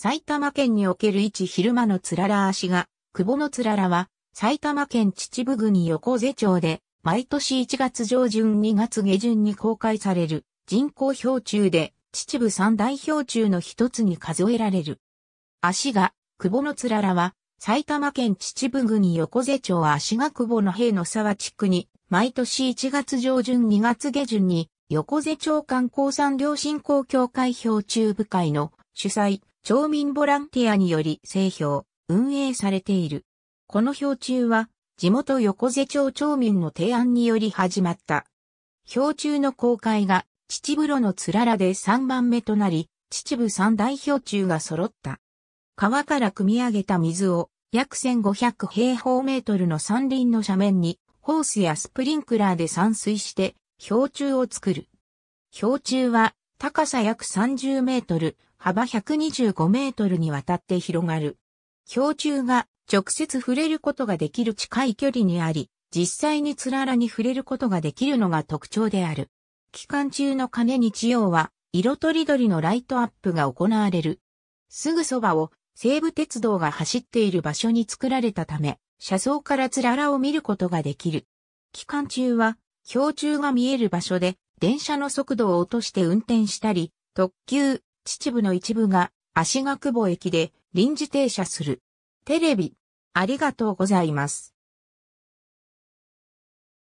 埼玉県における一昼間のつらら足が、久保のつららは、埼玉県秩父国横瀬町で、毎年1月上旬2月下旬に公開される、人口標柱で、秩父三大標柱の一つに数えられる。足が、久保のつららは、埼玉県秩父国横瀬町足が久保の兵の沢地区に、毎年1月上旬2月下旬に、横瀬町観光産業振興協会標柱部会の主催、町民ボランティアにより製氷、運営されている。この氷柱は、地元横瀬町町民の提案により始まった。氷柱の公開が、秩父路のつららで3番目となり、秩父三大氷柱が揃った。川から汲み上げた水を、約1500平方メートルの山林の斜面に、ホースやスプリンクラーで散水して、氷柱を作る。氷柱は高さ約30メートル、幅125メートルにわたって広がる。氷柱が直接触れることができる近い距離にあり、実際につららに触れることができるのが特徴である。期間中の鐘日曜は、色とりどりのライトアップが行われる。すぐそばを西武鉄道が走っている場所に作られたため、車窓からつららを見ることができる。期間中は、氷柱が見える場所で電車の速度を落として運転したり、特急、秩父の一部が足が久保駅で臨時停車する。テレビ、ありがとうございます。